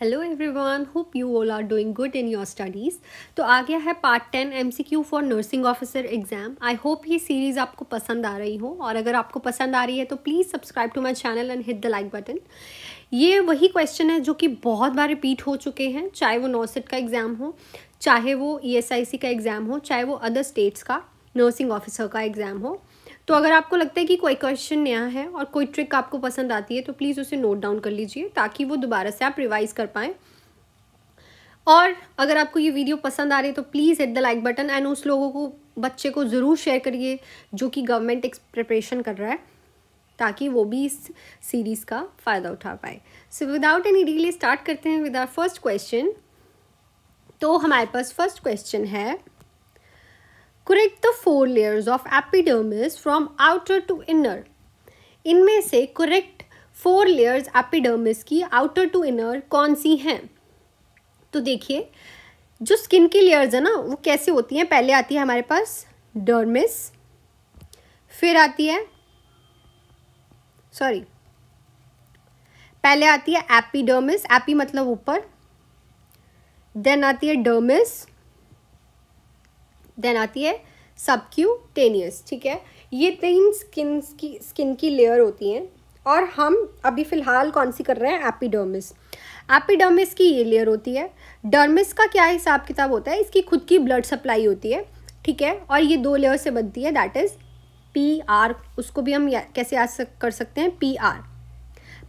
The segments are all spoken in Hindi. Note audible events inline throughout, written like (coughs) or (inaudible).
Hello everyone hope you all are doing good in your studies तो आ गया है part ten MCQ for nursing officer exam I hope ये सीरीज़ आपको पसंद आ रही हो और अगर आपको पसंद आ रही है तो please subscribe to my channel and hit the like button ये वही क्वेश्चन है जो कि बहुत बार रिपीट हो चुके हैं चाहे वो नोसेट का एग्ज़ाम हो चाहे वो ई e का एग्ज़ाम हो चाहे वो अदर स्टेट्स का नर्सिंग ऑफिसर का एग्ज़ाम हो तो अगर आपको लगता है कि कोई क्वेश्चन नया है और कोई ट्रिक आपको पसंद आती है तो प्लीज़ उसे नोट डाउन कर लीजिए ताकि वो दोबारा से आप रिवाइज़ कर पाएँ और अगर आपको ये वीडियो पसंद आ रही है तो please hit the like button and उस लोगों को बच्चे को ज़रूर शेयर करिए जो कि गवर्नमेंट प्रिपरेशन कर रहा है ताकि वो भी इस सीरीज़ का फ़ायदा उठा पाए so without any delay start करते हैं विद आर फर्स्ट क्वेश्चन तो हमारे पास फर्स्ट क्वेश्चन है Correct the four layers of epidermis from outer to inner इनमें से correct फोर लेयर्स एपिडर्मिस की आउटर टू इनर कौन सी हैं तो देखिए जो स्किन की लेयर्स है ना वो कैसे होती हैं पहले आती है हमारे पास डर्मिस फिर आती है सॉरी पहले आती है एपिडर्मिस एपी मतलब ऊपर देन आती है डर्मिस देन आती है सबक्यूटेनियस ठीक है ये तीन स्किन की स्किन की लेयर होती हैं और हम अभी फ़िलहाल कौन सी कर रहे हैं एपिडर्मिस एपिडर्मिस की ये लेयर होती है डर्मिस का क्या हिसाब किताब होता है इसकी खुद की ब्लड सप्लाई होती है ठीक है और ये दो लेयर से बनती है दैट इज़ पी आर उसको भी हम कैसे याद सक, कर सकते हैं पी आर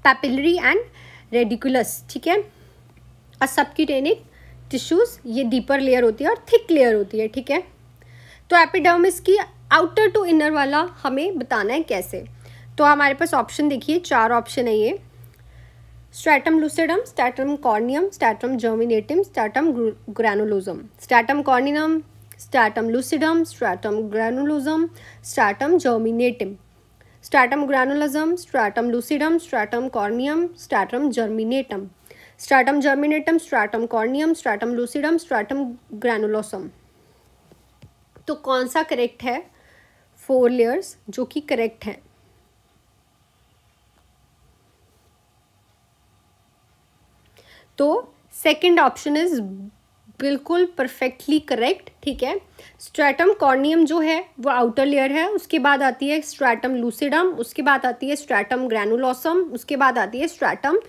पैपिलरी एंड रेडिकुलस ठीक है और सबक्यूटेनिक टिश्यूज़ ये डीपर लेयर होती है और थिक लेयर होती है ठीक है तो एपिडर्मिस की आउटर टू इनर वाला हमें बताना है कैसे तो हमारे पास ऑप्शन देखिए चार ऑप्शन है ये stratum lucidum stratum corneum stratum germinativum stratum granulosum stratum corneum stratum lucidum stratum granulosum stratum germinativum stratum granulosum stratum lucidum stratum corneum stratum germinativum stratum germinativum stratum corneum stratum lucidum stratum granulosum तो कौन सा करेक्ट है फोर लेयर्स जो कि करेक्ट है तो सेकंड ऑप्शन इज बिल्कुल परफेक्टली करेक्ट ठीक है स्ट्रैटम कॉर्नियम जो है वो आउटर लेयर है उसके बाद आती है स्ट्रैटम लूसिडम उसके बाद आती है स्ट्रैटम ग्रैनुलसम उसके बाद आती है स्ट्रैटम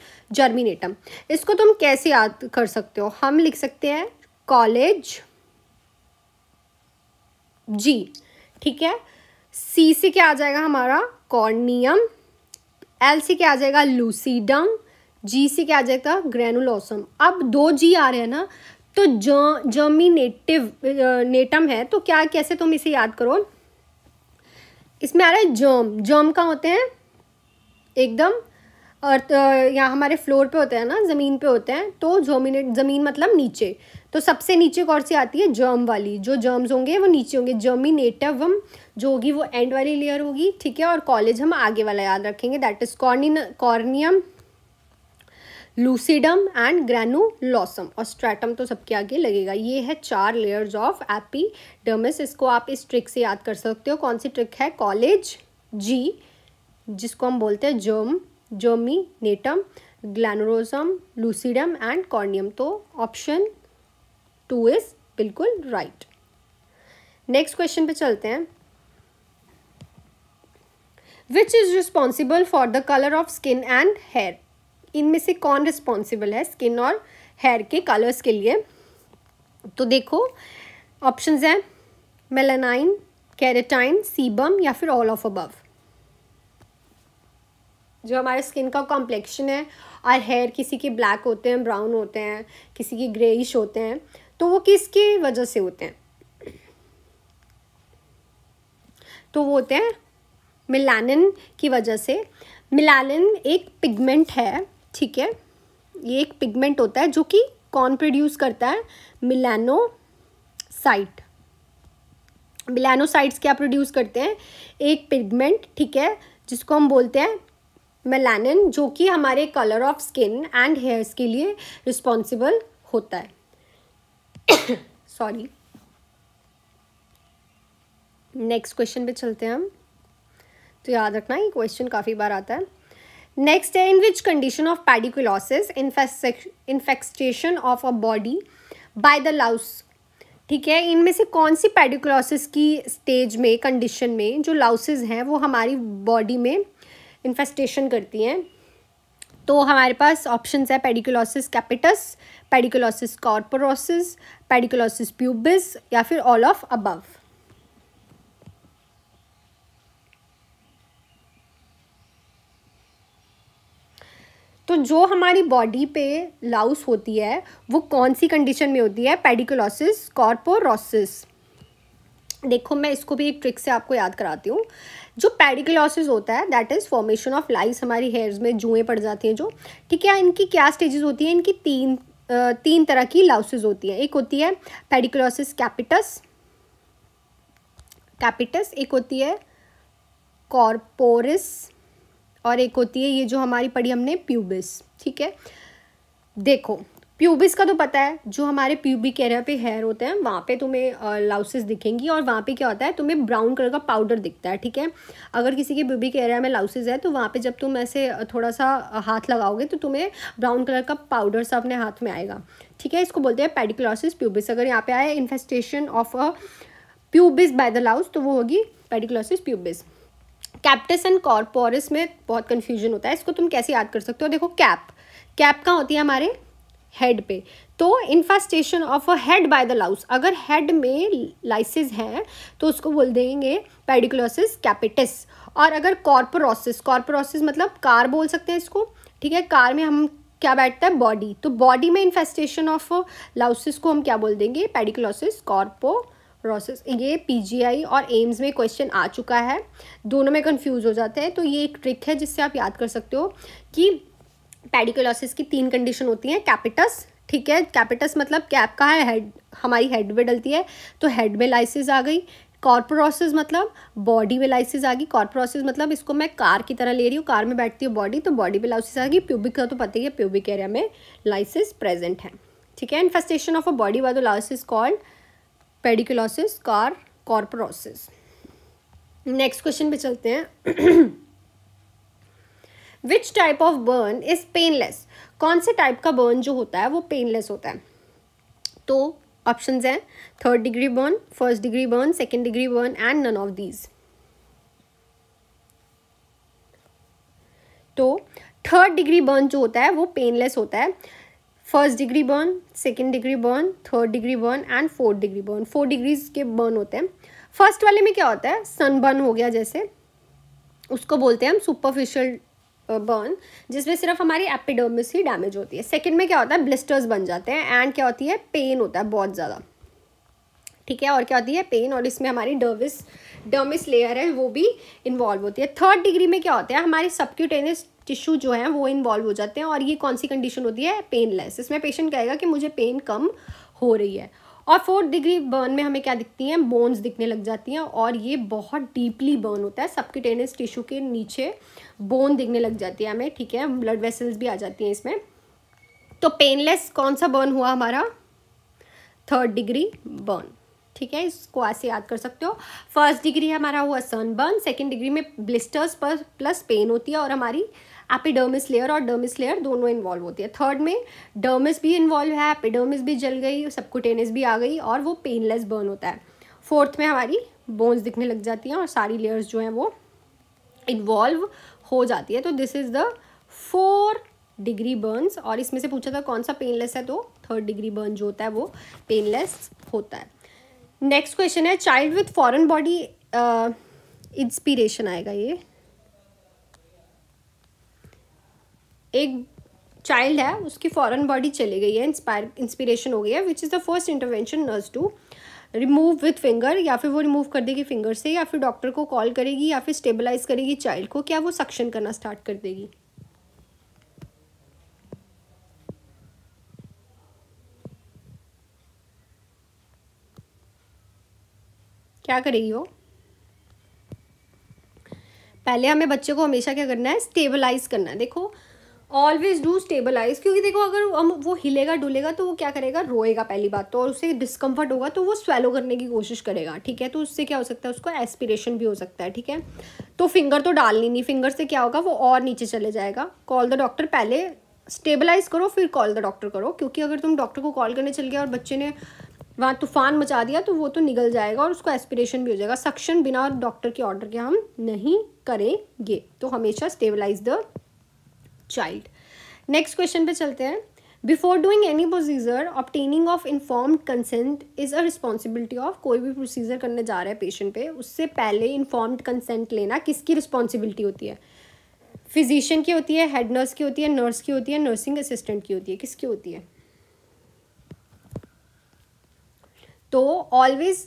जर्मिनेटम इसको तुम कैसे याद कर सकते हो हम लिख सकते हैं कॉलेज जी ठीक है सी से क्या आ जाएगा हमारा कॉर्नियम एल से क्या आ जाएगा लूसीडम जी से क्या आ जाएगा ग्रेनुलसम अब दो जी आ रहे हैं ना तो ज नेटिव नेटम है तो क्या कैसे तुम इसे याद करो इसमें आ रहा है जर्म जर्म का होते हैं एकदम अर्थ यहाँ हमारे फ्लोर पे होते हैं ना ज़मीन पे होते हैं तो जोमिनेट ज़मीन मतलब नीचे तो सबसे नीचे कौन सी आती है जर्म वाली जो जर्म्स होंगे वो नीचे होंगे जर्मी हम जो होगी वो एंड वाली लेयर होगी ठीक है और कॉलेज हम आगे वाला याद रखेंगे दैट इज कॉर्निन कॉर्नियम लूसीडम एंड ग्रैनुलॉसम और स्ट्रैटम तो सबके आगे लगेगा ये है चार लेयर्स ऑफ एपीडर्मिस इसको आप इस ट्रिक से याद कर सकते हो कौन सी ट्रिक है कॉलेज जी जिसको हम बोलते हैं germ germinativum granulosum lucidum and corneum तो ऑप्शन टू इज़ बिल्कुल राइट नेक्स्ट क्वेश्चन पे चलते हैं which is responsible for the colour of skin and hair इनमें से कौन रिस्पॉन्सिबल है स्किन और हेयर के कलर्स के लिए तो देखो ऑप्शन हैं मेलानाइन कैरेटाइन सीबम या फिर ऑल ऑफ अबव जो हमारे स्किन का कॉम्प्लेक्शन है और हेयर किसी के ब्लैक होते हैं ब्राउन होते हैं किसी के ग्रेइश होते हैं तो वो किसकी वजह से होते हैं तो वो होते हैं मिलानिन की वजह से मिलानिन एक पिगमेंट है ठीक है ये एक पिगमेंट होता है जो कि कौन प्रोड्यूस करता है मिलानोसाइट मिलानोसाइट्स क्या प्रोड्यूस करते हैं एक पिगमेंट ठीक है जिसको हम बोलते हैं मेलानिन जो कि हमारे colour of skin and hairs के लिए रिस्पॉन्सिबल होता है सॉरी नेक्स्ट क्वेश्चन पे चलते हैं हम तो याद रखना ये क्वेश्चन काफ़ी बार आता है नेक्स्ट है in which condition of pediculosis infestation of a body by the louse ठीक है इनमें से कौन सी पेडिकुलॉसिस की स्टेज में कंडीशन में जो लाउसेज हैं वो हमारी बॉडी में इन्फेस्टेशन करती हैं तो हमारे पास ऑप्शन है पेडिकुलोसिस कैपिटस पेडिकुलोसिस कॉर्पोरोसिस पेडिकुलोसिस प्यूबिस या फिर ऑल ऑफ अबव तो जो हमारी बॉडी पे लाउस होती है वो कौन सी कंडीशन में होती है पेडिकुलोसिस कॉर्पोरोसिस देखो मैं इसको भी एक ट्रिक से आपको याद कराती हूँ जो पेडिकलॉसिस होता है that is formation of lice हमारी हेयर्स में जुएं पड़ जाती हैं जो ठीक है इनकी क्या स्टेजेस होती हैं इनकी तीन तीन तरह की लाउसेज होती हैं एक होती है पेडिकलॉसिस कैपिटस कैपिटस एक होती है कॉरपोरिस और एक होती है ये जो हमारी पड़ी हमने प्यूबिस ठीक है देखो प्यूबिस का तो पता है जो हमारे प्यूबिक एरिया पे हेयर होते हैं वहाँ पे तुम्हें लाउसेस दिखेंगी और वहाँ पे क्या होता है तुम्हें ब्राउन कलर का पाउडर दिखता है ठीक है अगर किसी के प्यूबिक एरिया में लाउसेस है तो वहाँ पे जब तुम ऐसे थोड़ा सा हाथ लगाओगे तो तुम्हें ब्राउन कलर का पाउडर सा अपने हाथ में आएगा ठीक है इसको बोलते हैं पेडिकुलॉसिस प्यूबिस अगर यहाँ पे आए infestation of a pubis by the louse तो वो होगी pediculosis pubis capitis and corporis में बहुत कन्फ्यूजन होता है इसको तुम कैसे याद कर सकते हो देखो कैप कैप कहाँ होती है हमारे हेड पे तो infestation of a head by the louse अगर हेड में लाइसिस हैं तो उसको बोल देंगे पेडिकुलोसिस कैपिटिस और अगर कॉर्पोरोसिस कॉर्पोरोसिस मतलब कार बोल सकते हैं इसको ठीक है कार में हम क्या बैठता है बॉडी तो बॉडी में इन्फेस्टेशन ऑफ लाउसिस को हम क्या बोल देंगे पेडिकुलोसिस कॉर्पो प्रोसेस ये पीजीआई और एम्स में क्वेश्चन आ चुका है दोनों में कंफ्यूज हो जाते हैं तो ये एक ट्रिक है जिससे आप याद कर सकते हो कि पेडिकुलोसिस की तीन कंडीशन होती हैं कैपिटस ठीक है कैपिटस मतलब कैप का है हेड हमारी हेड में डलती है तो हेड में लाइसिस आ गई कॉर्पोरोसिस मतलब बॉडी में लाइसिस आ गई कॉर्पोरोसिस मतलब इसको मैं कार की तरह ले रही हूँ कार में बैठती हूँ बॉडी तो बॉडी में लाइसिस आ गई प्यूबिक का तो पता ही है प्यूबिक एरिया में लाइसिस प्रेजेंट है ठीक है infestation of a body by lices called pediculosis कार कॉर्पोरोसिस नेक्स्ट क्वेश्चन पे चलते हैं (clears throat) which type of burn is painless कौन से टाइप का बर्न जो होता है वो पेनलेस होता है तो ऑप्शंस हैं third degree burn first degree burn second degree burn and none of these तो थर्ड डिग्री बर्न जो होता है वो पेनलेस होता है first degree burn second degree burn third degree burn and fourth degree burn four degrees के बर्न होते हैं फर्स्ट वाले में क्या होता है सनबर्न हो गया जैसे उसको बोलते हैं हम सुपरफिशियल बर्न जिसमें सिर्फ हमारी एपिडर्मिस ही डैमेज होती है सेकेंड में क्या होता है ब्लिस्टर्स बन जाते हैं एंड क्या होती है पेन होता है बहुत ज़्यादा ठीक है और क्या होती है पेन और इसमें हमारी डर्विस डर्मिस लेयर है वो भी इन्वॉल्व होती है थर्ड डिग्री में क्या होता है हमारे सबक्यूटेनियस टिश्यू जो है वो इन्वॉल्व हो जाते हैं और ये कौन सी कंडीशन होती है पेनलेस इसमें पेशेंट कहेगा कि मुझे पेन कम हो रही है और फोर्थ डिग्री बर्न में हमें क्या दिखती हैं बोन्स दिखने लग जाती हैं और ये बहुत डीपली बर्न होता है सबके टेनिस टिश्यू के नीचे बोन दिखने लग जाती है हमें ठीक है ब्लड वेसल्स भी आ जाती हैं इसमें तो पेनलेस कौन सा बर्न हुआ हमारा थर्ड डिग्री बर्न ठीक है इसको ऐसे याद कर सकते हो फर्स्ट डिग्री हमारा हुआ सनबर्न सेकेंड डिग्री में ब्लिस्टर्स पर प्लस पेन होती है और हमारी एपिडर्मिस लेयर और डर्मिस लेयर दोनों इन्वॉल्व होती है थर्ड में डर्मिस भी इन्वॉल्व है एपिडर्मिस भी जल गई सबकुटेनिस भी आ गई और वो पेनलेस बर्न होता है फोर्थ में हमारी बोन्स दिखने लग जाती हैं और सारी लेयर्स जो हैं वो इन्वॉल्व हो जाती है तो this is the four degree burns और इसमें से पूछा था कौन सा पेनलेस है तो थर्ड डिग्री बर्न जो होता है वो पेनलेस होता है नेक्स्ट क्वेश्चन है child with foreign body inspiration आएगा ये एक चाइल्ड है उसकी फॉरेन बॉडी चली गई है इंस्पायर इंस्पिरेशन हो गई है which is the first intervention nurse to remove with finger या फिर वो रिमूव कर देगी फिंगर से या फिर डॉक्टर को कॉल करेगी या फिर स्टेबलाइज करेगी चाइल्ड को क्या वो सक्शन करना स्टार्ट कर देगी क्या करेगी वो पहले हमें बच्चे को हमेशा क्या करना है स्टेबलाइज करना है देखो ऑलवेज डू स्टेबलाइज क्योंकि देखो अगर हम वो हिलेगा डुलेगा तो वो क्या करेगा रोएगा पहली बात तो और उसे डिस्कम्फर्ट होगा तो वो स्वेलो करने की कोशिश करेगा ठीक है तो उससे क्या हो सकता है उसको एस्पिरेशन भी हो सकता है ठीक है तो फिंगर तो डालनी नहीं फिंगर से क्या होगा वो और नीचे चले जाएगा कॉल द डॉक्टर पहले स्टेबलाइज करो फिर कॉल द डॉक्टर करो क्योंकि अगर तुम डॉक्टर को कॉल करने चल गया और बच्चे ने वहाँ तूफान मचा दिया तो वो तो निकल जाएगा और उसको एस्पिरेशन भी हो जाएगा सक्शन बिना डॉक्टर के ऑर्डर के हम नहीं करेंगे तो हमेशा stabilise the child next question पे चलते हैं before doing any procedure obtaining of inform consent is a responsibility of कोई भी प्रोसीजर करने जा रहा है पेशेंट पे उससे पहले इन्फॉर्म्ड कंसेंट लेना किसकी रिस्पॉन्सिबिलिटी होती है फिजिशियन की होती है हेड नर्स की होती है नर्स की होती है नर्सिंग असिस्टेंट की होती है किसकी होती है तो always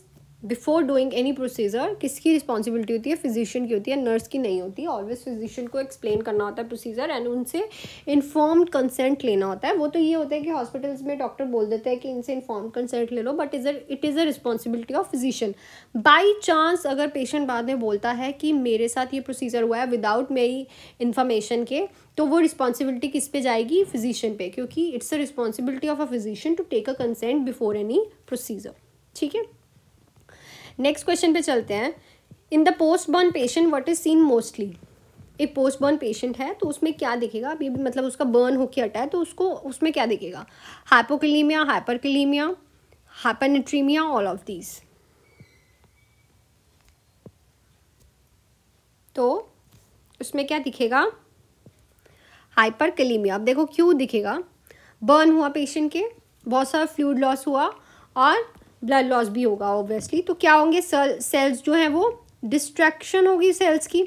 before doing any procedure किसकी रिस्पॉन्सिबिलिटी होती है फिजिशियन की होती है नर्स की नहीं होती ऑलवेज फिजिशियन को एक्सप्लेन करना होता है प्रोसीजर एंड उनसे इन्फॉर्म्ड कंसेंट लेना होता है वो तो ये होता है कि हॉस्पिटल्स में डॉक्टर बोल देते हैं कि इनसे इन्फॉर्म कंसेंट ले लो but is it is a responsibility of physician by chance अगर पेशेंट बाद में बोलता है कि मेरे साथ ये प्रोसीजर हुआ है विदाउट मेरी इन्फॉर्मेशन के तो वो रिस्पॉन्सिबिलिटी किस पे जाएगी फिजिशियन पे क्योंकि it's a responsibility of a physician to take a consent before any procedure ठीक है नेक्स्ट क्वेश्चन पे चलते हैं in the post born patient what is seen mostly एक पोस्ट बर्न पेशेंट है तो उसमें क्या दिखेगा अभी मतलब उसका बर्न होके हटा है तो उसको उसमें क्या दिखेगा hypokalaemia hyperkalaemia hypernatraemia all of these तो उसमें क्या दिखेगा हाइपरकलीमिया अब देखो क्यों दिखेगा बर्न हुआ पेशेंट के बहुत सारा फ्लूड लॉस हुआ और ब्लड लॉस भी होगा ऑब्वियसली तो क्या होंगे सेल्स जो हैं वो डिस्ट्रैक्शन होगी सेल्स की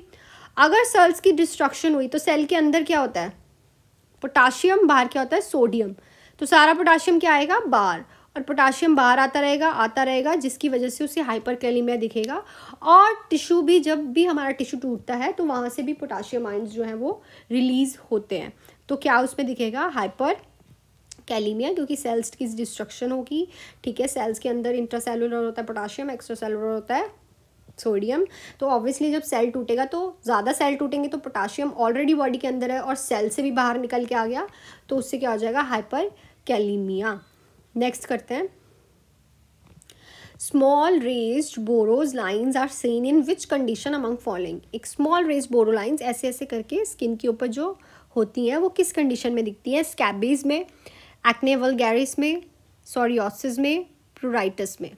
अगर सेल्स की डिस्ट्रक्शन हुई तो सेल के अंदर क्या होता है पोटाशियम बाहर क्या होता है सोडियम तो सारा पोटाशियम क्या आएगा बाहर और पोटाशियम बाहर आता रहेगा आता रहेगा जिसकी वजह से उसे कैलीमिया दिखेगा और टिश्यू भी जब भी हमारा टिश्यू टूटता है तो वहाँ से भी पोटाशियम आइंस जो हैं वो रिलीज़ होते हैं तो क्या उसमें दिखेगा हाइपर कैलीमिया क्योंकि सेल्स की डिस्ट्रक्शन होगी ठीक है सेल्स के अंदर इंट्रासेलुलर होता है पोटाशियम एक्स्ट्रासेलुलर होता है सोडियम तो ऑब्वियसली जब सेल टूटेगा तो ज़्यादा सेल टूटेंगे तो पोटाशियम ऑलरेडी बॉडी के अंदर है और सेल से भी बाहर निकल के आ गया तो उससे क्या हो जाएगा हाइपर कैलीमिया नेक्स्ट करते हैं small raised burrows lines are seen in which condition among following एक स्मॉल रेज बोरो लाइन्स ऐसे ऐसे करके स्किन के ऊपर जो होती हैं वो किस कंडीशन में दिखती हैं स्कैबीज में एक्ने वलगैरिस में सोरियोसिस में प्रोराइटस में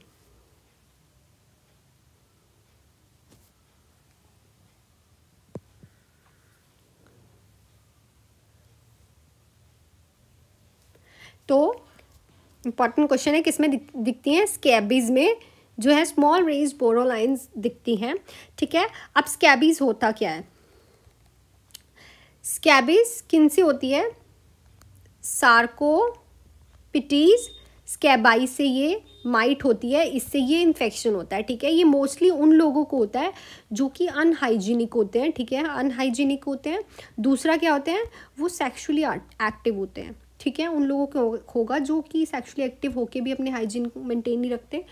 तो इम्पॉर्टेंट क्वेश्चन है किसमें दिखती हैं स्कैबीज में जो है स्मॉल रेज बोरो दिखती हैं ठीक है अब स्कैबीज होता क्या है स्कैबीज किन सी होती है सार्कोपिटीज़ स्कैबाई से ये माइट होती है इससे ये इन्फेक्शन होता है ठीक है ये मोस्टली उन लोगों को होता है जो कि अनहाइजीनिक होते हैं ठीक है अनहाइजीनिक होते हैं दूसरा क्या होते हैं वो सेक्शुअली एक्टिव होते हैं ठीक है उन लोगों को होगा जो कि सेक्सुअली एक्टिव होके भी अपने हाइजीन को मेनटेन नहीं रखते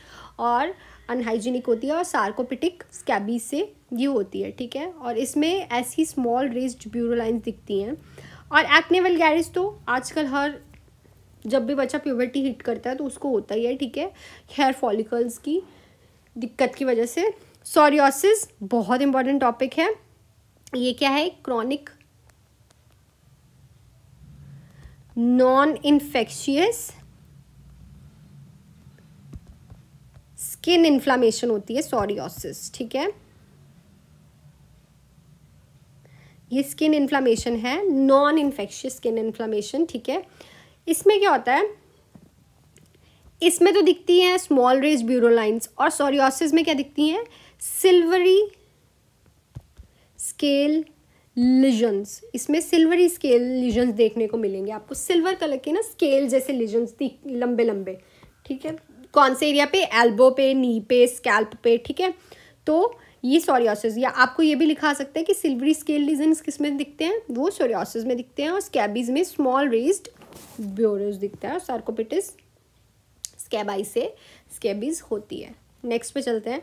और अनहाइजीनिक होती है और सार्कोपिटिक स्कैबी से ये होती है ठीक है और इसमें ऐसी स्मॉल रेस्ड ब्यूरोलाइंस दिखती हैं और एक्ने वलगैरिस तो आजकल हर जब भी बच्चा प्योवर्टी हिट करता है तो उसको होता ही है ठीक है हेयर फॉलिकल्स की दिक्कत की वजह से सोरियोसिस बहुत इंपॉर्टेंट टॉपिक है ये क्या है chronic non infectious skin inflammation होती है सोरियोसिस ठीक है ये स्किन इन्फ्लामेशन है नॉन इन्फेक्शियस स्किन इन्फ्लामेशन ठीक है इसमें क्या होता है इसमें तो दिखती हैं स्मॉल रेज ब्यूरोलाइंस और सोरियोसिस में क्या दिखती हैं सिल्वरी स्केल लिजन्स इसमें सिल्वरी स्केल लिजन्स देखने को मिलेंगे आपको सिल्वर कलर के ना स्केल जैसे लिजन्स दिख लंबे लंबे ठीक है कौन से एरिया पे एल्बो पे नी पे स्कैल्प पे ठीक है तो ये सोरियासिस या आपको ये भी लिखा सकते हैं कि सिल्वरी स्केल लिजन्स किस में दिखते हैं वो सोरियासिस में दिखते हैं और स्कैबीज में स्मॉल रेस्ड ब्योरस दिखता है और सार्कोपिटिस स्कैबाई से स्कैबीज होती है नेक्स्ट पे चलते हैं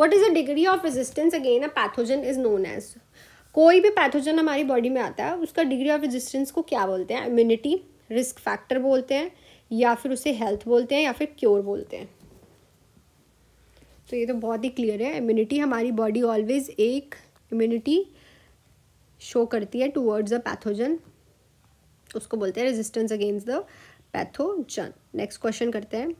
what is a degree of resistance again a pathogen is known as कोई भी पैथोजन हमारी बॉडी में आता है उसका डिग्री ऑफ रेजिस्टेंस को क्या बोलते हैं इम्यूनिटी रिस्क फैक्टर बोलते हैं या फिर उसे हेल्थ बोलते हैं या फिर क्योर बोलते हैं तो ये तो बहुत ही क्लियर है इम्यूनिटी हमारी बॉडी ऑलवेज एक इम्यूनिटी शो करती है टूवर्ड्स अ पैथोजन उसको बोलते हैं resistance against the pathogen next question करते हैं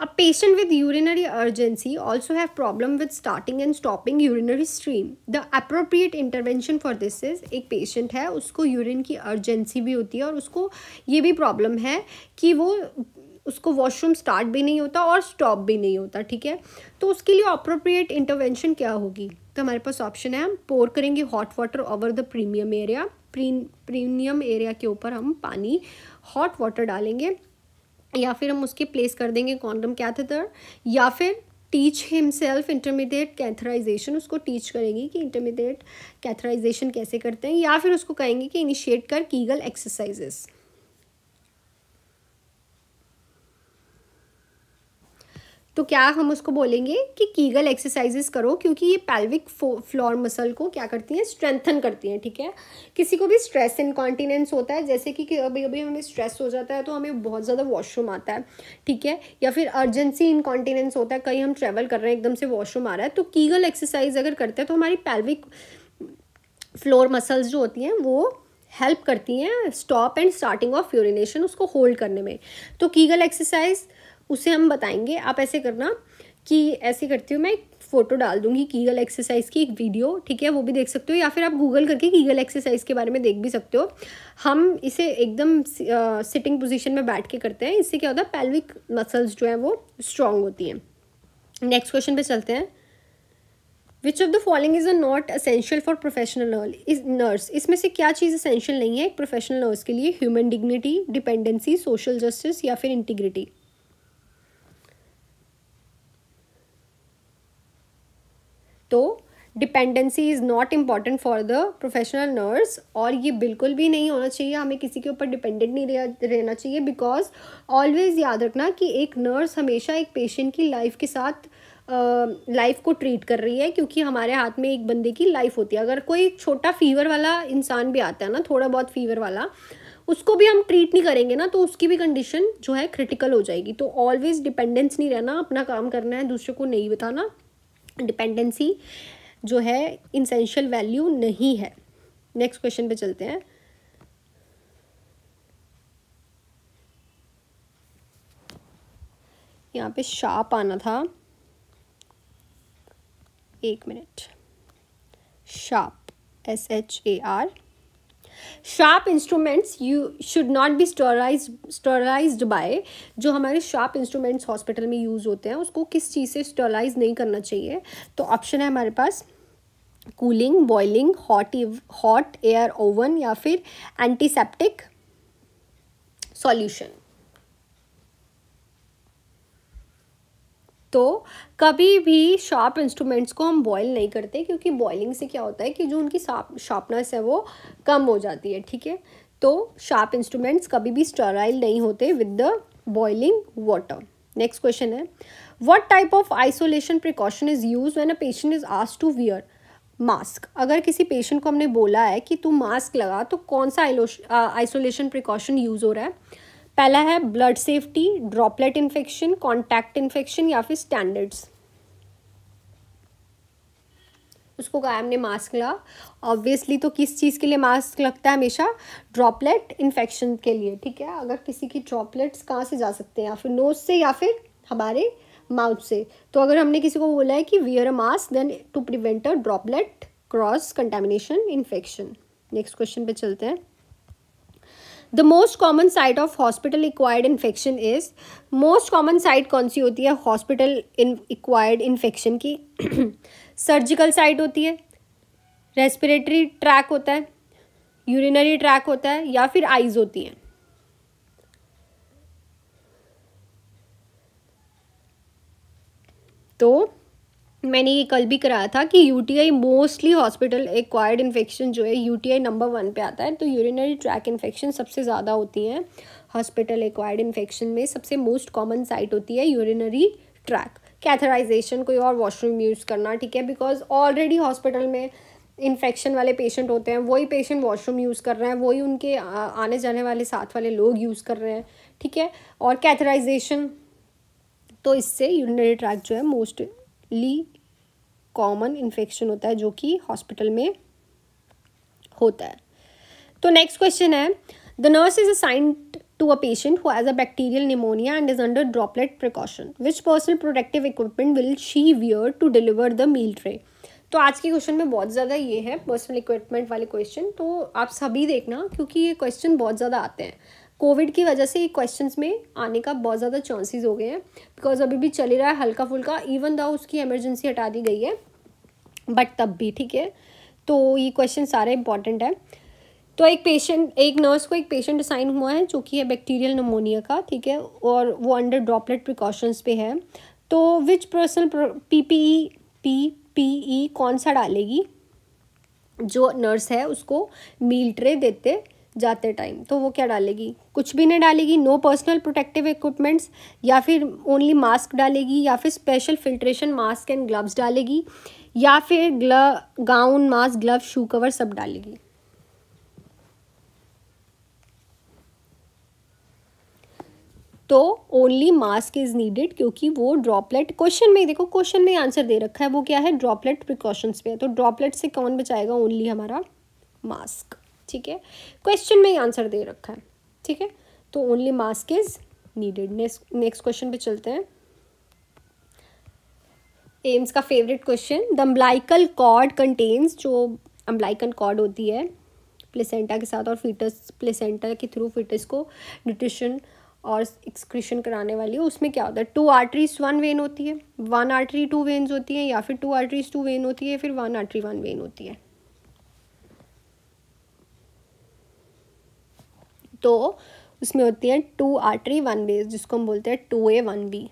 a patient with urinary urgency also have problem with starting and stopping urinary stream the appropriate intervention for this is एक पेशेंट है उसको यूरिन की अर्जेंसी भी होती है और उसको ये भी प्रॉब्लम है कि वो उसको वॉशरूम स्टार्ट भी नहीं होता और स्टॉप भी नहीं होता ठीक है तो उसके लिए अप्रोप्रिएट इंटरवेंशन क्या होगी तो हमारे पास ऑप्शन है हम पोर करेंगे hot water over the premium area premium area के ऊपर हम पानी हॉट वाटर डालेंगे या फिर हम उसके प्लेस कर देंगे कॉन्डम कैथेटर या फिर टीच हिमसेल्फ इंटरमीडिएट कैथराइजेशन उसको टीच करेंगी कि इंटरमीडिएट कैथराइजेशन कैसे करते हैं या फिर उसको कहेंगे कि इनिशिएट कर कीगल एक्सरसाइजेस तो क्या हम उसको बोलेंगे कि कीगल एक्सरसाइजेस करो क्योंकि ये पैल्विक फ्लोर मसल को क्या करती हैं स्ट्रेंथन करती हैं ठीक है किसी को भी स्ट्रेस इनकॉन्टिनेंस होता है जैसे कि, अभी अभी हमें स्ट्रेस हो जाता है तो हमें बहुत ज़्यादा वॉशरूम आता है ठीक है या फिर अर्जेंसी इनकॉन्टिनेंस होता है कहीं हम ट्रैवल कर रहे हैं एकदम से वॉशरूम आ रहा है तो कीगल एक्सरसाइज अगर करते हैं तो हमारी पैल्विक फ्लोर मसल्स जो होती हैं वो हेल्प करती हैं stop and starting of urination उसको होल्ड करने में तो कीगल एक्सरसाइज उसे हम बताएंगे आप ऐसे करना कि ऐसे करती हूँ मैं फ़ोटो डाल दूंगी कीगल एक्सरसाइज की एक वीडियो ठीक है वो भी देख सकते हो या फिर आप गूगल करके कीगल एक्सरसाइज के बारे में देख भी सकते हो हम इसे एकदम सिटिंग पोजीशन में बैठ के करते हैं इससे क्या होता है पैल्विक मसल्स जो हैं वो स्ट्रांग होती हैं नेक्स्ट क्वेश्चन पे चलते हैं which of the following is a not essential for professional nurse इसमें से क्या चीज़ असेंशियल नहीं है एक प्रोफेशनल नर्स के लिए human dignity dependency social justice या फिर इंटीग्रिटी तो dependency is not important for the professional nurse और ये बिल्कुल भी नहीं होना चाहिए हमें किसी के ऊपर डिपेंडेंट नहीं रहना चाहिए बिकॉज ऑलवेज़ याद रखना कि एक नर्स हमेशा एक पेशेंट की लाइफ के साथ लाइफ को ट्रीट कर रही है क्योंकि हमारे हाथ में एक बंदे की लाइफ होती है अगर कोई छोटा फीवर वाला इंसान भी आता है ना थोड़ा बहुत फीवर वाला उसको भी हम ट्रीट नहीं करेंगे ना तो उसकी भी कंडीशन जो है क्रिटिकल हो जाएगी तो ऑलवेज़ डिपेंडेंस नहीं रहना अपना काम करना है दूसरे को नहीं बताना डिपेंडेंसी जो है इंसेंशियल वैल्यू नहीं है नेक्स्ट क्वेश्चन पे चलते हैं यहाँ पे शार्प आना था एक minute sharp S H A R sharp instruments you should not be sterilise sterilise by जो हमारे शार्प इंस्ट्रूमेंट्स हॉस्पिटल में यूज़ होते हैं उसको किस चीज़ से स्टोराइज नहीं करना चाहिए तो ऑप्शन है हमारे पास cooling boiling hot hot air oven या फिर एंटीसेप्टिक सॉल्यूशन तो कभी भी शार्प इंस्ट्रूमेंट्स को हम बॉयल नहीं करते क्योंकि बॉयलिंग से क्या होता है कि जो उनकी शार्पनेस है वो कम हो जाती है ठीक है तो शार्प इंस्ट्रूमेंट्स कभी भी स्टराइल नहीं होते with the boiling water next question है what type of isolation precaution is use when a patient is asked to wear mask अगर किसी पेशेंट को हमने बोला है कि तू मास्क लगा तो कौन सा आइसोलेशन प्रिकॉशन यूज़ हो रहा है पहला है blood safety droplet infection contact infection या फिर स्टैंडर्ड्स उसको कहा हमने मास्क लगा ऑब्वियसली तो किस चीज़ के लिए मास्क लगता है हमेशा ड्रॉपलेट इन्फेक्शन के लिए ठीक है अगर किसी की ड्रॉपलेट्स कहाँ से जा सकते हैं या फिर नोज से या फिर हमारे माउथ से तो अगर हमने किसी को बोला है कि wear a mask then to prevent a droplet cross contamination infection next question पे चलते हैं the most common site of hospital acquired infection is most common site कौन सी होती है हॉस्पिटल इक्वायर्ड इन्फेक्शन की सर्जिकल (clears throat) साइट होती है रेस्पिरेटरी ट्रैक होता है यूरिनरी ट्रैक होता है या फिर आइज होती हैं तो मैंने ये कल भी कराया था कि I mostly hospital acquired infection जो है आई नंबर वन पे आता है तो यूरिनरी ट्रैक इन्फेक्शन सबसे ज़्यादा होती हैं हॉस्पिटल एक्वायर्ड इन्फेक्शन में सबसे मोस्ट कॉमन साइट होती है यूरिनरी ट्रैक कैथराइजेशन कोई और वॉशरूम यूज़ करना ठीक है बिकॉज ऑलरेडी हॉस्पिटल में इन्फेक्शन वाले पेशेंट होते हैं वही पेशेंट वॉशरूम यूज़ कर रहे हैं वही उनके आने जाने वाले साथ वाले लोग यूज़ कर रहे हैं ठीक है और कैथराइजेशन तो इससे यूरिनरी ट्रैक जो है मोस्ट ली कॉमन इन्फेक्शन होता है जो कि हॉस्पिटल में होता है तो नेक्स्ट क्वेश्चन है the nurse is assign to a patient who has a bacterial pneumonia and is under droplet precaution which personal protective equipment will she wear to deliver the meal tray तो आज के क्वेश्चन में बहुत ज़्यादा ये है पर्सनल इक्विपमेंट वाले क्वेश्चन तो आप सभी देखना क्योंकि ये क्वेश्चन बहुत ज़्यादा आते हैं कोविड की वजह से ये क्वेश्चन में आने का बहुत ज़्यादा चांसेस हो गए हैं बिकॉज अभी भी चल ही रहा है हल्का फुल्का इवन दाउ उसकी एमरजेंसी हटा दी गई है बट तब भी ठीक है तो ये क्वेश्चन सारे इंपॉर्टेंट है तो एक पेशेंट एक नर्स को एक पेशेंट असाइन हुआ है जो कि है बैक्टीरियल नमोनिया का ठीक है और वो अंडर ड्रॉपलेट प्रिकॉशंस पे है तो which personal P P E P P E कौन सा डालेगी जो नर्स है उसको मील ट्रे देते जाते टाइम तो वो क्या डालेगी कुछ भी नहीं डालेगी नो पर्सनल प्रोटेक्टिव इक्विपमेंट्स या फिर ओनली मास्क डालेगी या फिर special filtration mask and gloves डालेगी या फिर ग्ल gown mask glove shoe cover सब डालेगी तो ओनली मास्क इज़ नीडेड क्योंकि वो ड्रॉपलेट क्वेश्चन में देखो क्वेश्चन में आंसर दे रखा है वो क्या है ड्रॉपलेट प्रिकॉशंस पे है तो ड्रॉपलेट से कौन बचाएगा ओनली हमारा मास्क ठीक है क्वेश्चन में ही आंसर दे रखा है ठीक है तो only mask is needed next next question पे चलते हैं एम्स का favourite question the umbilical cord contains जो अम्बलाइकल कॉर्ड होती है प्लेसेंटा के साथ और फीटस प्लेसेंटा के थ्रू फीटस को न्यूट्रिशन और एक्सक्रीशन कराने वाली है उसमें क्या होता है टू आर्टरीज वन वेन होती है वन आर्टरी टू वेन्स होती है या फिर टू आर्टरीज टू वेन होती है फिर वन आर्टरी वन वेन होती है तो उसमें होती है टू आर्टरी वन बी जिसको हम बोलते हैं टू ए वन बी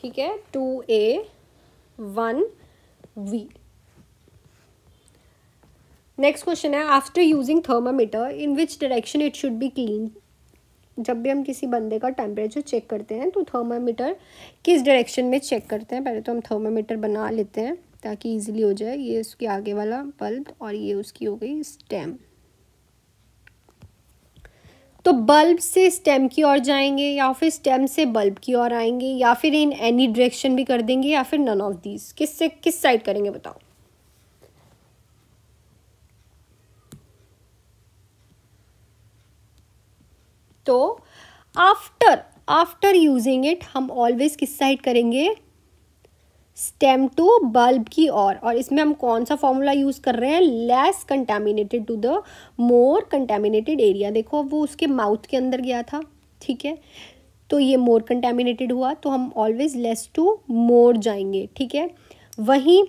ठीक है two A one V next question है after using thermometer in which direction it should be clean जब भी हम किसी बंदे का टेम्परेचर चेक करते हैं तो थर्मामीटर किस डायरेक्शन में चेक करते हैं पहले तो हम थर्मामीटर बना लेते हैं ताकि इजीली हो जाए ये उसके आगे वाला बल्ब और ये उसकी हो गई स्टेम तो बल्ब से स्टेम की ओर जाएंगे या फिर स्टेम से बल्ब की ओर आएंगे या फिर इन एनी डायरेक्शन भी कर देंगे या फिर नन ऑफ दीज किस से किस साइड करेंगे बताओ तो आफ्टर आफ्टर यूजिंग इट हम ऑलवेज किस साइड करेंगे स्टेम टू बल्ब की ओर और, और इसमें हम कौन सा फॉर्मूला यूज़ कर रहे हैं less contaminated to the more contaminated area देखो वो उसके माउथ के अंदर गया था ठीक है तो ये मोर कंटेमिनेटेड हुआ तो हम ऑलवेज लेस टू मोर जाएंगे ठीक है वहीं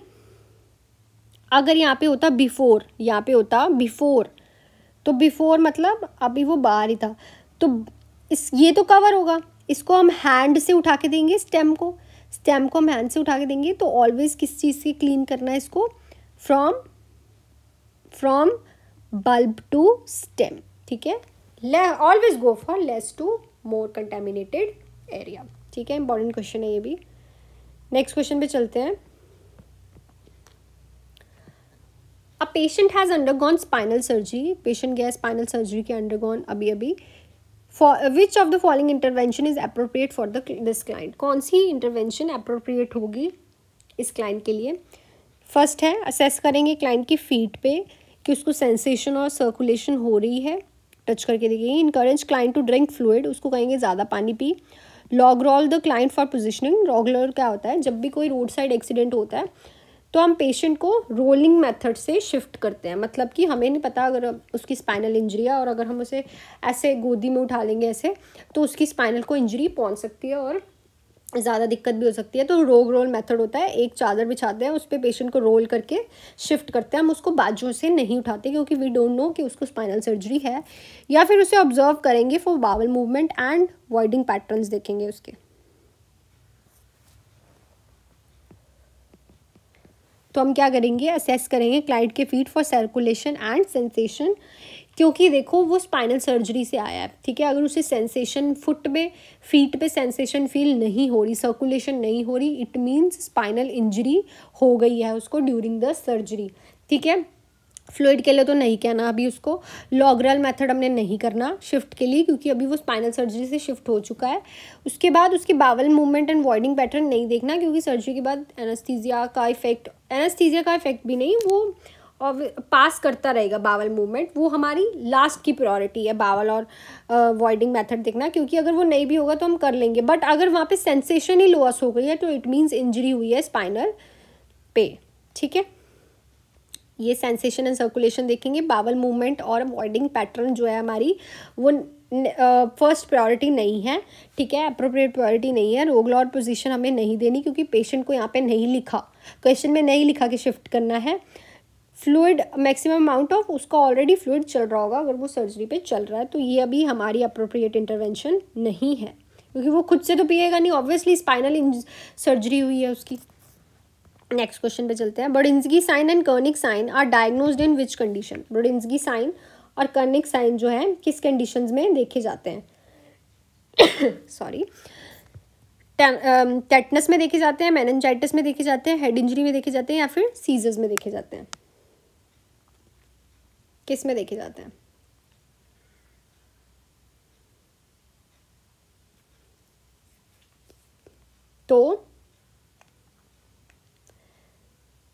अगर यहाँ पे होता बिफोर यहाँ पे होता बिफोर तो बिफोर मतलब अभी वो बाहर ही था तो इस ये तो कवर होगा इसको हम हैंड से उठा के देंगे स्टेम को स्टेम को हम हैंड से उठा के देंगे तो ऑलवेज किस चीज़ से क्लीन करना है इसको from from bulb to stem ठीक है always go for less to more contaminated area ठीक है इंपॉर्टेंट क्वेश्चन है ये भी नेक्स्ट क्वेश्चन पे चलते हैं a patient has undergone spinal surgery patient गया स्पाइनल सर्जरी के अंडरगॉन अभी अभी which of the following intervention is appropriate for the this client कौन सी इंटरवेंशन अप्रोप्रिएट होगी इस क्लाइंट के लिए फर्स्ट है असेस करेंगे क्लाइंट की फीट पे कि उसको सेंसेशन और सर्कुलेशन हो रही है टच करके देखेंगे encourage client to drink fluid उसको कहेंगे ज़्यादा पानी पी log roll the client for positioning रॉगलर क्या होता है जब भी कोई रोड साइड एक्सीडेंट होता है तो हम पेशेंट को रोलिंग मेथड से शिफ्ट करते हैं मतलब कि हमें नहीं पता अगर उसकी स्पाइनल इंजरी है और अगर हम उसे ऐसे गोदी में उठा लेंगे ऐसे तो उसकी स्पाइनल को इंजरी पहुंच सकती है और ज़्यादा दिक्कत भी हो सकती है तो रोग रोल मेथड होता है एक चादर बिछाते हैं उस पर पेशेंट को रोल करके शिफ्ट करते हैं हम उसको बाजू से नहीं उठाते क्योंकि वी डोंट नो कि उसको स्पाइनल सर्जरी है या फिर उसे ऑब्जर्व करेंगे for bowel movement and voiding pattern देखेंगे उसके तो हम क्या करेंगे असेस करेंगे क्लाइंट के feet for circulation and sensation क्योंकि देखो वो स्पाइनल सर्जरी से आया है ठीक है अगर उसे सेंसेशन फुट में फीट पे सेंसेशन फील नहीं हो रही सर्कुलेशन नहीं हो रही इट मीन्स स्पाइनल इंजरी हो गई है उसको ड्यूरिंग द सर्जरी ठीक है फ्लूड के लिए तो नहीं कहना अभी उसको लॉगरल मेथड हमने नहीं करना शिफ्ट के लिए क्योंकि अभी वो स्पाइनल सर्जरी से शिफ्ट हो चुका है उसके बाद उसके bowel movement and voiding pattern नहीं देखना क्योंकि सर्जरी के बाद एनास्थीजिया का इफेक्ट एनास्थीजिया का इफेक्ट भी नहीं वो और पास करता रहेगा बावल मूवमेंट वो हमारी लास्ट की प्रायोरिटी है बावल और वॉइडिंग मेथड देखना क्योंकि अगर वो नहीं भी होगा तो हम कर लेंगे बट अगर वहाँ पे सेंसेशन ही लोअस हो गई है तो इट मीन्स इंजरी हुई है स्पाइनल पे ठीक है ये सेंसेशन एंड सर्कुलेशन देखेंगे बावल मूवमेंट और अवॉइडिंग पैटर्न जो है हमारी वो फर्स्ट प्रायोरिटी नहीं है ठीक है अप्रोप्रिएट प्रायोरिटी नहीं है रोगला और पोजीशन हमें नहीं देनी क्योंकि पेशेंट को यहाँ पे नहीं लिखा क्वेश्चन में नहीं लिखा कि शिफ्ट करना है फ्लूड मैक्सिमम अमाउंट ऑफ उसका ऑलरेडी फ्लूड चल रहा होगा अगर वो सर्जरी पे चल रहा है तो ये अभी हमारी अप्रोप्रिएट इंटरवेंशन नहीं है क्योंकि वो खुद से तो पिएगा नहीं ऑब्वियसली स्पाइनल सर्जरी हुई है उसकी नेक्स्ट क्वेश्चन पे चलते हैं Brudzinski sign and Kernig sign are diagnose in which condition Brudzinski sign और कर्निक साइन जो है किस कंडीशन में देखे जाते हैं सॉरी (coughs) टेटनस um, में देखे जाते हैं मैनजाइटिस में देखे जाते हैं हेड इंजरी में देखे जाते हैं या फिर सीजर्स में देखे जाते हैं किस में देखे जाते हैं तो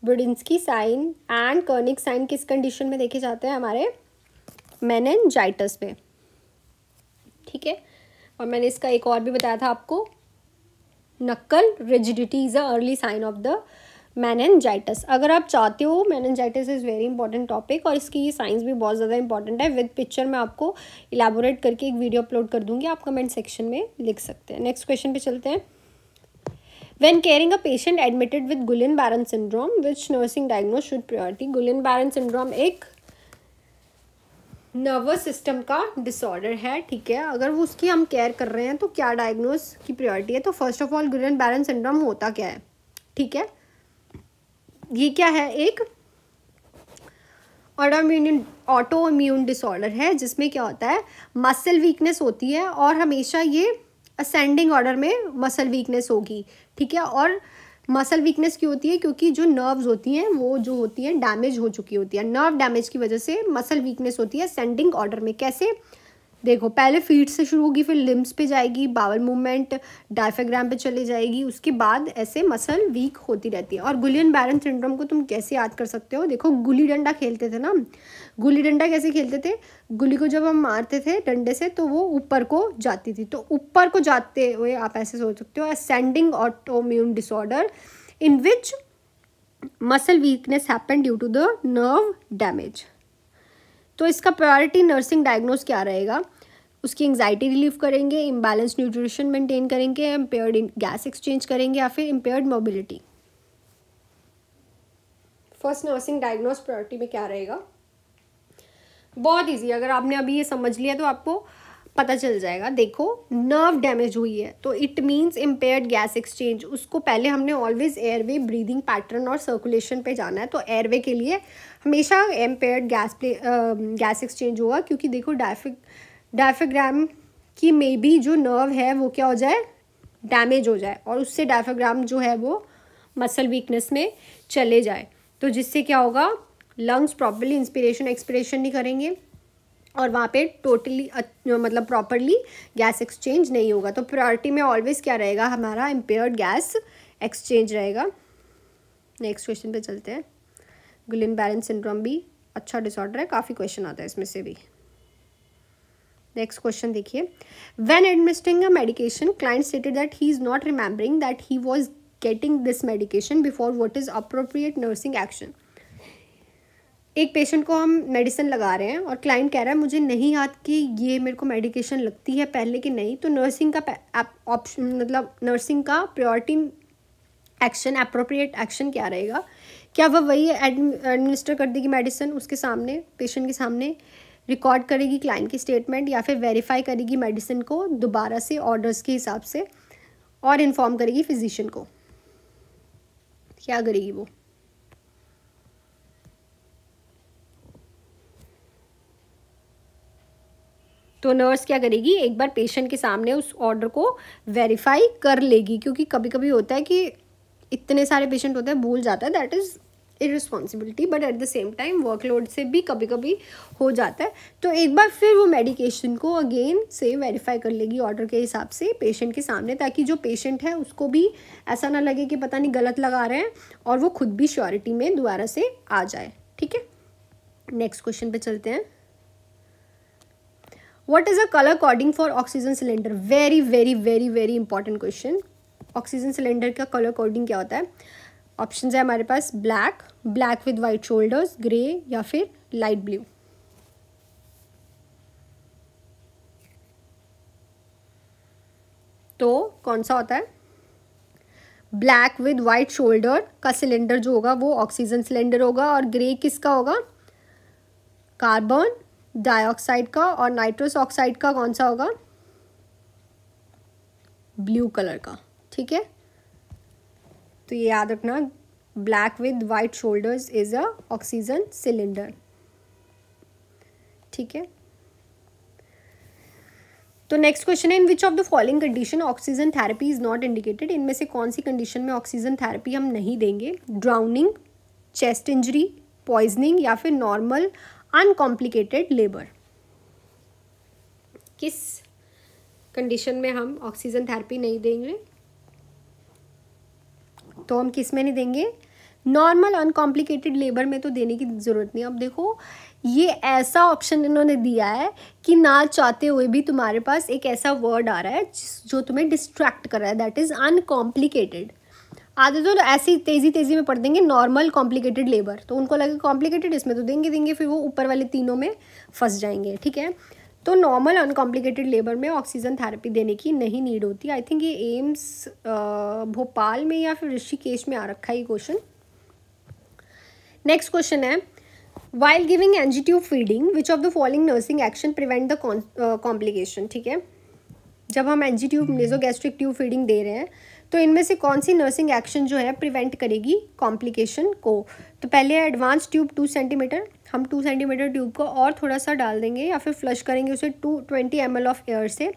Brudzinski sign and Kernig sign किस कंडीशन में देखे जाते हैं हमारे मैनजाइटस में ठीक है और मैंने इसका एक और भी बताया था आपको nuchal rigidity is a early sign of the meningitis अगर आप चाहते हो meningitis is very important topic और इसकी ये साइंस भी बहुत ज़्यादा इंपॉर्टेंट है विद पिक्चर मैं आपको इलेबोरेट करके एक वीडियो अपलोड कर दूंगी आप कमेंट सेक्शन में लिख सकते हैं नेक्स्ट क्वेश्चन पे चलते हैं When caring a patient admitted with Guillain-Barré syndrome, which nursing diagnose should priority? Guillain-Barré syndrome एक नर्वस सिस्टम का डिसऑर्डर है ठीक है अगर वो उसकी हम केयर कर रहे हैं तो क्या डायग्नोस की प्रायोरिटी है तो first of all Guillain Barré syndrome होता क्या है ठीक है ये क्या है एक ऑटोम्यून ऑटो इम्यून डिसऑर्डर है जिसमें क्या होता है मसल वीकनेस होती है और हमेशा ये असेंडिंग ऑर्डर में मसल वीकनेस होगी ठीक है और मसल वीकनेस क्यों होती है क्योंकि जो नर्व्स होती हैं वो जो होती हैं डैमेज हो चुकी होती है नर्व डैमेज की वजह से मसल वीकनेस होती है सेंडिंग ऑर्डर में कैसे देखो पहले फीट से शुरू होगी फिर लिम्स पे जाएगी बावल मूवमेंट डायफाग्राम पे चली जाएगी उसके बाद ऐसे मसल वीक होती रहती है और गुलियन बैरन सिंड्रोम को तुम कैसे याद कर सकते हो देखो गुली डंडा खेलते थे ना गुली डंडा कैसे खेलते थे गुली को जब हम मारते थे डंडे से तो वो ऊपर को जाती थी तो ऊपर को जाते हुए आप ऐसे सोच सकते हो ascending autoimmune disorder in which muscle weakness happen due to the nerve damage तो इसका प्रायोरिटी नर्सिंग डायग्नोज क्या रहेगा उसकी एंगजाइटी रिलीव करेंगे इम्बैलेंस न्यूट्रिशन मेंटेन करेंगे इम्पेयर्ड गैस एक्सचेंज करेंगे या फिर impaired mobility first nursing diagnose priority में क्या रहेगा बहुत इजी अगर आपने अभी ये समझ लिया तो आपको पता चल जाएगा देखो नर्व डैमेज हुई है तो it means impair gas exchange उसको पहले हमने ऑलवेज एयरवे ब्रीदिंग पैटर्न और सर्कुलेशन पे जाना है तो एयरवे के लिए हमेशा impaired gas play gas exchange होगा क्योंकि देखो डायफिक डायफाग्राम की मे बी जो नर्व है वो क्या हो जाए डैमेज हो जाए और उससे डायफाग्राम जो है वो मसल वीकनेस में चले जाए तो जिससे क्या होगा लंग्स प्रॉपरली इंस्पिरेशन एक्सपिरेशन नहीं करेंगे और वहाँ पे टोटली मतलब प्रॉपरली गैस एक्सचेंज नहीं होगा तो प्रायोरिटी में ऑलवेज क्या रहेगा हमारा इम्पेयर्ड गैस एक्सचेंज रहेगा नेक्स्ट क्वेश्चन पे चलते हैं गुलिन बैलेंस सिंड्रोम भी अच्छा डिसऑर्डर है काफ़ी क्वेश्चन आता है इसमें से भी नेक्स्ट क्वेश्चन देखिए when administering a medication client stated that he is not remembering that he was getting this medication before what is appropriate nursing action एक पेशेंट को हम मेडिसिन लगा रहे हैं और क्लाइंट कह रहा है मुझे नहीं याद कि ये मेरे को मेडिकेशन लगती है पहले कि नहीं तो नर्सिंग का ऑप्शन मतलब नर्सिंग का प्रायोरिटी एक्शन अप्रोप्रिएट एक्शन क्या रहेगा क्या वह वही एडमिनिस्टर कर देगी मेडिसिन उसके सामने पेशेंट के सामने रिकॉर्ड करेगी क्लाइंट की स्टेटमेंट या फिर वेरीफाई करेगी मेडिसिन को दोबारा से ऑर्डर्स के हिसाब से और इन्फॉर्म करेगी फिजिशियन को क्या करेगी वो तो नर्स क्या करेगी एक बार पेशेंट के सामने उस ऑर्डर को वेरीफाई कर लेगी क्योंकि कभी कभी होता है कि इतने सारे पेशेंट होते हैं भूल जाता है that is irresponsibility but at the same time workload से भी कभी कभी हो जाता है तो एक बार फिर वो मेडिकेशन को अगेन से वेरीफाई कर लेगी ऑर्डर के हिसाब से पेशेंट के सामने ताकि जो पेशेंट है उसको भी ऐसा ना लगे कि पता नहीं गलत लगा रहे हैं और वो खुद भी श्योरिटी में दोबारा से आ जाए ठीक है नेक्स्ट क्वेश्चन पे चलते हैं what is a color coding for oxygen cylinder very very very very important question oxygen cylinder का कलर अकॉर्डिंग क्या होता है ऑप्शन है हमारे पास black black with white shoulders grey या फिर लाइट ब्लू तो कौन सा होता है ब्लैक विद वाइट शोल्डर का सिलेंडर जो होगा वो ऑक्सीजन सिलेंडर होगा और ग्रे किसका होगा कार्बन डाइऑक्साइड का और नाइट्रस ऑक्साइड का कौन सा होगा ब्लू कलर का ठीक है तो ये याद रखना black with white shoulders is a oxygen cylinder ठीक है तो नेक्स्ट क्वेश्चन है in which of the following condition oxygen therapy is not indicated इनमें से कौन सी कंडीशन में ऑक्सीजन थेरेपी हम नहीं देंगे ड्राउनिंग चेस्ट इंजरी पॉइजनिंग या फिर नॉर्मल अनकॉम्प्लिकेटेड लेबर किस कंडीशन में हम ऑक्सीजन थेरेपी नहीं देंगे तो हम किस में नहीं देंगे नॉर्मल अनकॉम्प्लिकेटेड लेबर में तो देने की ज़रूरत नहीं अब देखो ये ऐसा ऑप्शन इन्होंने दिया है कि ना चाहते हुए भी तुम्हारे पास एक ऐसा वर्ड आ रहा है जो तुम्हें डिस्ट्रैक्ट कर रहा है दैट इज़ अनकॉम्प्लिकेटेड आधे जो तो ऐसी तेज़ी तेज़ी में पढ़ देंगे नॉर्मल कॉम्प्लिकेटेड लेबर तो उनको लगे कॉम्प्लिकेटेड इसमें तो देंगे देंगे फिर वो ऊपर वाले तीनों में फंस जाएंगे ठीक है तो नॉर्मल अनकॉम्प्लिकेटेड लेबर में ऑक्सीजन थेरेपी देने की नहीं नीड होती आई थिंक ये एम्स भोपाल में या फिर ऋषिकेश में आ रखा है ये क्वेश्चन नेक्स्ट क्वेश्चन है while giving NG tube feeding which of the following nursing action prevent the complication ठीक है जब हम एनजी ट्यूब ट्यूब फीडिंग दे रहे हैं तो इनमें से कौन सी नर्सिंग एक्शन जो है प्रिवेंट करेगी कॉम्प्लिकेशन को तो पहले एडवांस ट्यूब टू सेंटीमीटर हम टू सेंटीमीटर ट्यूब को और थोड़ा सा डाल देंगे या फिर फ्लश करेंगे उसे two twenty M of air से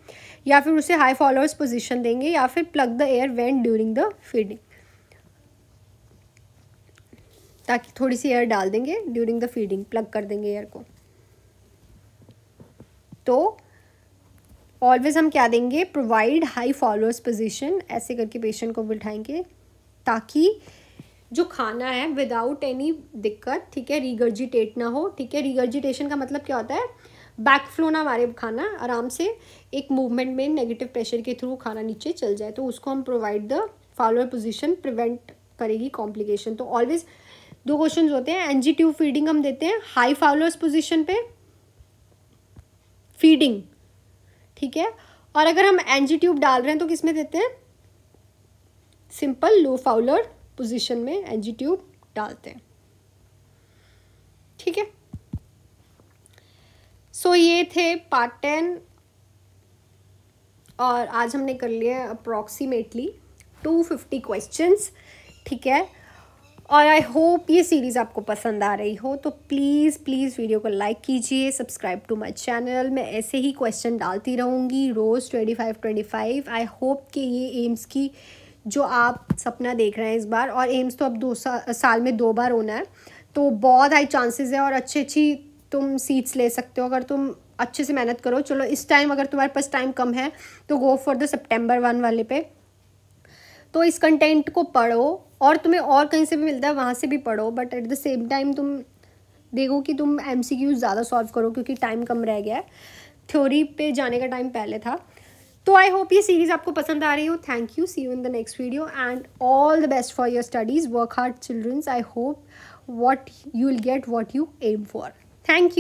या फिर उसे हाई फॉलोअर्स पोजिशन देंगे या फिर plug the air vent during the feeding ताकि थोड़ी सी एयर डाल देंगे ड्यूरिंग द फीडिंग प्लग कर देंगे एयर को तो ऑलवेज हम क्या देंगे प्रोवाइड हाई फॉलोअर्स पोजिशन ऐसे करके पेशेंट को बिठाएंगे ताकि जो खाना है विदाउट एनी दिक्कत ठीक है रिगर्जिटेट ना हो ठीक है रिगर्जिटेशन का मतलब क्या होता है बैक फ्लो ना हमारे खाना आराम से एक मूवमेंट में नेगेटिव प्रेशर के थ्रू खाना नीचे चल जाए तो उसको हम provide the Fowler position prevent करेगी कॉम्प्लिकेशन तो ऑलवेज दो क्वेश्चन होते हैं एनजी ट्यूब फीडिंग हम देते हैं हाई फॉलोअर्स पोजिशन पे फीडिंग ठीक है और अगर हम एनजी ट्यूब डाल रहे हैं तो किस में देते हैं सिंपल लो फाउलर पोजिशन में एनजी ट्यूब डालते हैं ठीक है सो ये थे पार्ट टेन और आज हमने कर लिए अप्रॉक्सीमेटली टू फिफ्टी क्वेश्चन ठीक है और आई होप ये सीरीज़ आपको पसंद आ रही हो तो प्लीज़ प्लीज़ वीडियो को लाइक कीजिए सब्सक्राइब टू माय चैनल मैं ऐसे ही क्वेश्चन डालती रहूँगी रोज़ twenty five twenty five I hope कि ये एम्स की जो आप सपना देख रहे हैं इस बार और एम्स तो अब दो सा, साल में दो बार होना है तो बहुत हाई चांसेस है और अच्छी अच्छी तुम सीट्स ले सकते हो अगर तुम अच्छे से मेहनत करो चलो इस टाइम अगर तुम्हारे पास टाइम कम है तो go for the September one वाले पे तो इस कंटेंट को पढ़ो और तुम्हें और कहीं से भी मिलता है वहाँ से भी पढ़ो but at the same time तुम देखो कि तुम एम सी क्यूज ज़्यादा सॉल्व करो क्योंकि टाइम कम रह गया है थ्योरी पे जाने का टाइम पहले था तो आई होप ये सीरीज़ आपको पसंद आ रही हो thank you see you in the next video and all the best for your studies work hard childrens I hope what you will get what you aim for thank you